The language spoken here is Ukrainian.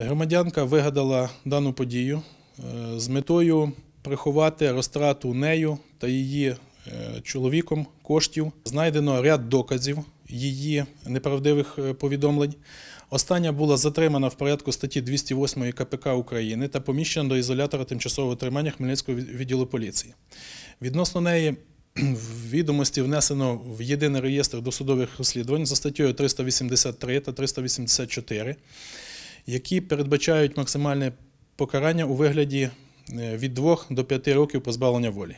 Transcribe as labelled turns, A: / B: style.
A: Громадянка вигадала дану
B: подію е, з метою приховати розтрату нею та її е, чоловіком коштів. Знайдено ряд доказів її неправдивих е, повідомлень. Остання була затримана в порядку статті 208 КПК України та поміщена до ізолятора тимчасового тримання Хмельницького відділу поліції. Відносно неї. Відомості внесено в єдиний реєстр досудових розслідувань за статтєю 383 та 384 які передбачають максимальне покарання у вигляді е, від 2 до 5 років позбавлення волі.